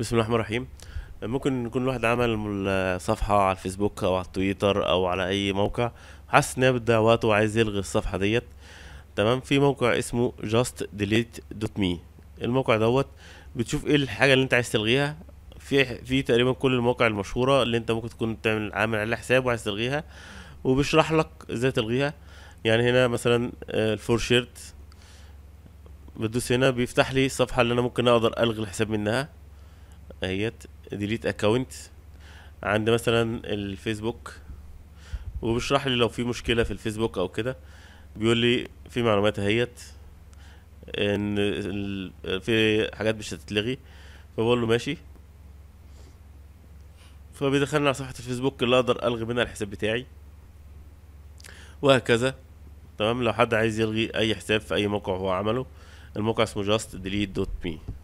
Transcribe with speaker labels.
Speaker 1: بسم الله الرحمن الرحيم ممكن يكون الواحد عمل صفحة على الفيسبوك أو على التويتر أو على أي موقع حاسس إن بتضيع وقته وعايز يلغي الصفحة ديت تمام في موقع اسمه جاست ديليت دوت مي الموقع دوت بتشوف ايه الحاجة اللي انت عايز تلغيها في في تقريبا كل المواقع المشهورة اللي انت ممكن تكون تعمل عامل عليها حساب وعايز تلغيها وبيشرح لك ازاي تلغيها يعني هنا مثلا آه، الفور شيرت بتدوس هنا بيفتح لي الصفحة اللي انا ممكن اقدر الغي الحساب منها اهيت ديليت اكونت عند مثلا الفيسبوك وبيشرح لي لو في مشكله في الفيسبوك او كده بيقول لي في معلومات اهيت ان في حاجات مش هتتلغي فبقول له ماشي فبيدخلني على صفحه الفيسبوك اللي اقدر الغي منها الحساب بتاعي وهكذا تمام لو حد عايز يلغي اي حساب في اي موقع هو عمله الموقع اسمه just delete.me